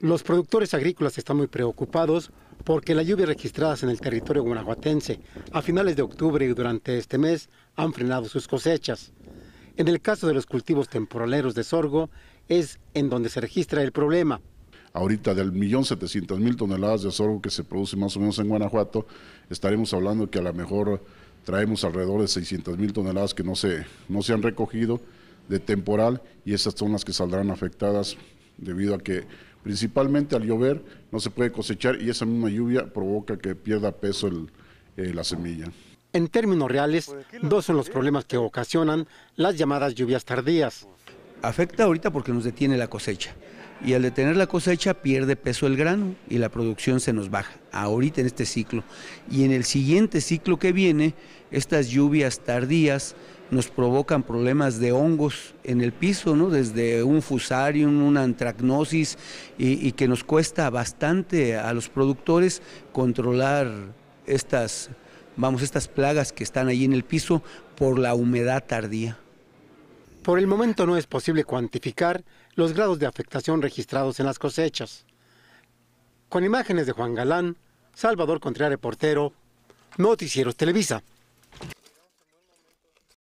Los productores agrícolas están muy preocupados porque las lluvias registradas en el territorio guanajuatense a finales de octubre y durante este mes han frenado sus cosechas. En el caso de los cultivos temporaleros de sorgo es en donde se registra el problema. Ahorita del millón setecientos mil toneladas de sorgo que se produce más o menos en Guanajuato, estaremos hablando que a lo mejor traemos alrededor de 600 mil toneladas que no se, no se han recogido de temporal y esas son las que saldrán afectadas debido a que Principalmente al llover no se puede cosechar y esa misma lluvia provoca que pierda peso eh, la semilla. En términos reales, dos son los problemas que ocasionan las llamadas lluvias tardías. Afecta ahorita porque nos detiene la cosecha y al detener la cosecha pierde peso el grano y la producción se nos baja, ahorita en este ciclo. Y en el siguiente ciclo que viene, estas lluvias tardías nos provocan problemas de hongos en el piso, ¿no? desde un fusarium, una antracnosis, y, que nos cuesta bastante a los productores controlar estas, vamos, estas plagas que están ahí en el piso por la humedad tardía. Por el momento no es posible cuantificar los grados de afectación registrados en las cosechas. Con imágenes de Juan Galán, Salvador Contreras, reportero, Noticieros Televisa.